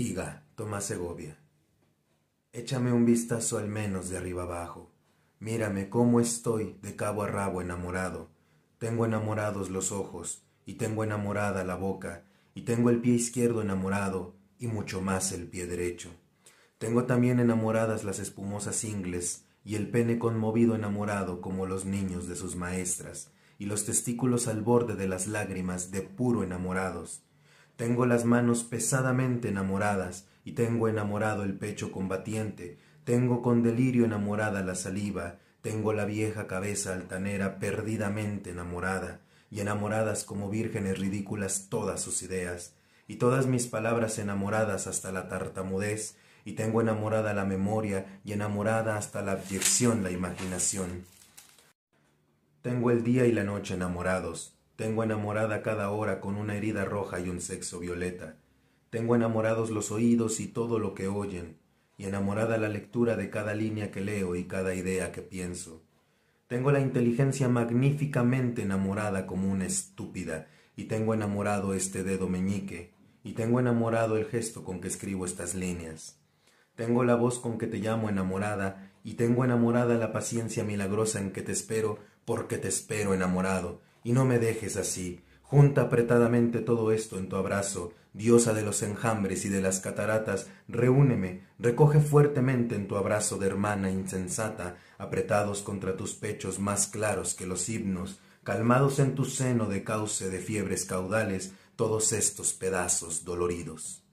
Diga, Tomás Segovia. Échame un vistazo al menos de arriba abajo. Mírame cómo estoy de cabo a rabo enamorado. Tengo enamorados los ojos, y tengo enamorada la boca, y tengo el pie izquierdo enamorado, y mucho más el pie derecho. Tengo también enamoradas las espumosas ingles, y el pene conmovido enamorado como los niños de sus maestras, y los testículos al borde de las lágrimas de puro enamorados. Tengo las manos pesadamente enamoradas y tengo enamorado el pecho combatiente, tengo con delirio enamorada la saliva, tengo la vieja cabeza altanera perdidamente enamorada, y enamoradas como vírgenes ridículas todas sus ideas, y todas mis palabras enamoradas hasta la tartamudez, y tengo enamorada la memoria y enamorada hasta la abyección la imaginación. Tengo el día y la noche enamorados, tengo enamorada cada hora con una herida roja y un sexo violeta. Tengo enamorados los oídos y todo lo que oyen, y enamorada la lectura de cada línea que leo y cada idea que pienso. Tengo la inteligencia magníficamente enamorada como una estúpida, y tengo enamorado este dedo meñique, y tengo enamorado el gesto con que escribo estas líneas. Tengo la voz con que te llamo enamorada, y tengo enamorada la paciencia milagrosa en que te espero, porque te espero enamorado, y no me dejes así. Junta apretadamente todo esto en tu abrazo, diosa de los enjambres y de las cataratas, reúneme, recoge fuertemente en tu abrazo de hermana insensata, apretados contra tus pechos más claros que los himnos, calmados en tu seno de cauce de fiebres caudales, todos estos pedazos doloridos.